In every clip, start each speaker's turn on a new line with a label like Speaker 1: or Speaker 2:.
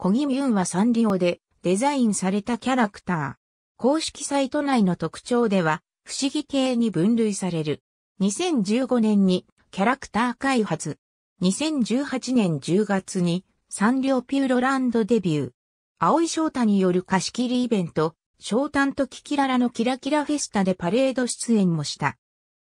Speaker 1: コギミュンはサンリオでデザインされたキャラクター。公式サイト内の特徴では、不思議系に分類される。2015年にキャラクター開発。2018年10月にサンリオピューロランドデビュー。青井翔太による貸し切りイベント、翔太とキキララのキラキラフェスタでパレード出演もした。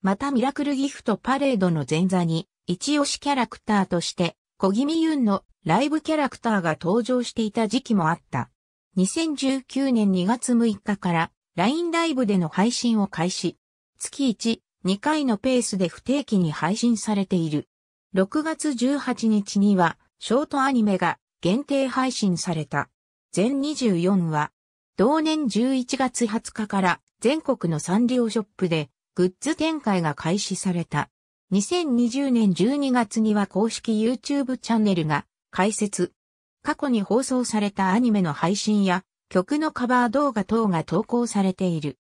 Speaker 1: またミラクルギフトパレードの前座に、一押しキャラクターとして、小気味ユンのライブキャラクターが登場していた時期もあった。2019年2月6日から LINE ライブでの配信を開始。月1、2回のペースで不定期に配信されている。6月18日にはショートアニメが限定配信された。全24話。同年11月20日から全国のサンリオショップでグッズ展開が開始された。2020年12月には公式 YouTube チャンネルが解説。過去に放送されたアニメの配信や曲のカバー動画等が投稿されている。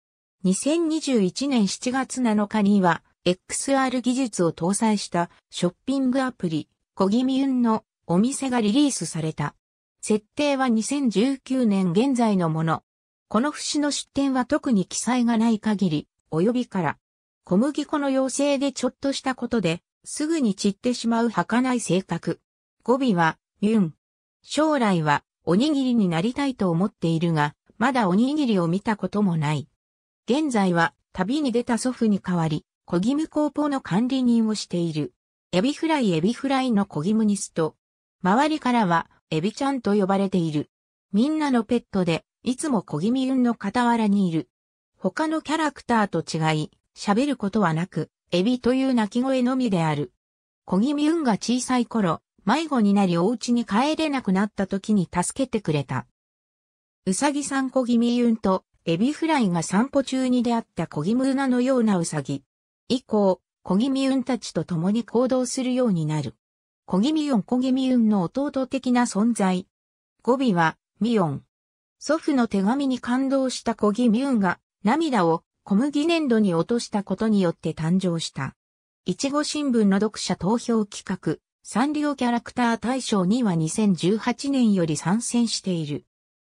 Speaker 1: 2021年7月7日には XR 技術を搭載したショッピングアプリ、小気味運のお店がリリースされた。設定は2019年現在のもの。この節の出典は特に記載がない限り、及びから。小麦粉の要請でちょっとしたことで、すぐに散ってしまう儚い性格。語尾は、ユン。将来は、おにぎりになりたいと思っているが、まだおにぎりを見たこともない。現在は、旅に出た祖父に代わり、小義務工房の管理人をしている。エビフライエビフライの小義務ニスト。周りからは、エビちゃんと呼ばれている。みんなのペットで、いつも小気味ンの傍らにいる。他のキャラクターと違い、喋ることはなく、エビという鳴き声のみである。小気味ンが小さい頃、迷子になりお家に帰れなくなった時に助けてくれた。うさぎさんこぎみゆんと、エビフライが散歩中に出会ったこぎむうなのようなうさぎ。以降、こぎみゆんたちと共に行動するようになる。こぎみゆんこぎみゆんの弟的な存在。語尾は、みゆん。祖父の手紙に感動したこぎみゆんが、涙を小麦粘土に落としたことによって誕生した。いちご新聞の読者投票企画、サンリオキャラクター大賞には2018年より参戦している。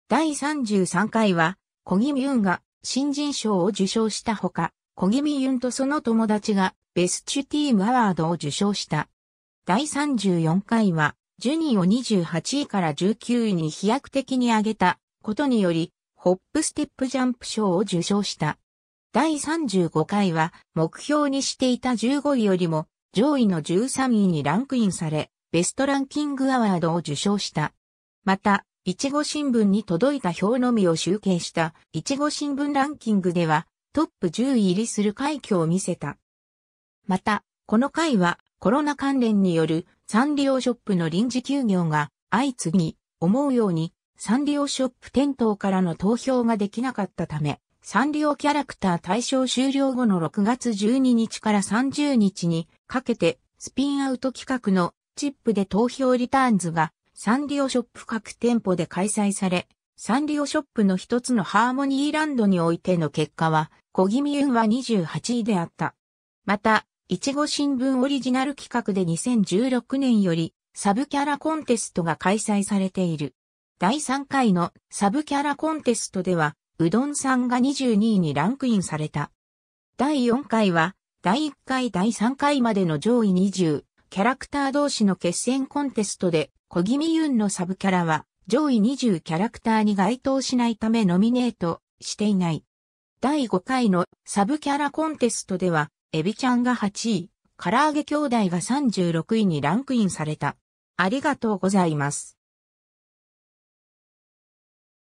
Speaker 1: 第33回は、小木ミュンが新人賞を受賞したほか、小木ミュンとその友達がベスチュティームアワードを受賞した。第34回は、ジュニーを28位から19位に飛躍的に上げたことにより、ホップステップジャンプ賞を受賞した。第35回は、目標にしていた15位よりも上位の13位にランクインされ、ベストランキングアワードを受賞した。また、いちご新聞に届いた表のみを集計した、いちご新聞ランキングでは、トップ10位入りする快挙を見せた。また、この回は、コロナ関連によるサンリオショップの臨時休業が相次ぎ、思うようにサンリオショップ店頭からの投票ができなかったため、サンリオキャラクター対象終了後の6月12日から30日にかけて、スピンアウト企画のチップで投票リターンズがサンリオショップ各店舗で開催され、サンリオショップの一つのハーモニーランドにおいての結果は、小気味運は28位であった。また、いちご新聞オリジナル企画で2016年よりサブキャラコンテストが開催されている。第3回のサブキャラコンテストでは、うどんさんが22位にランクインされた。第4回は第1回第3回までの上位20キャラクター同士の決戦コンテストで、小気味ユンのサブキャラは上位20キャラクターに該当しないためノミネートしていない。第5回のサブキャラコンテストでは、エビちゃんが8位、唐揚げ兄弟が36位にランクインされた。ありがとうございます。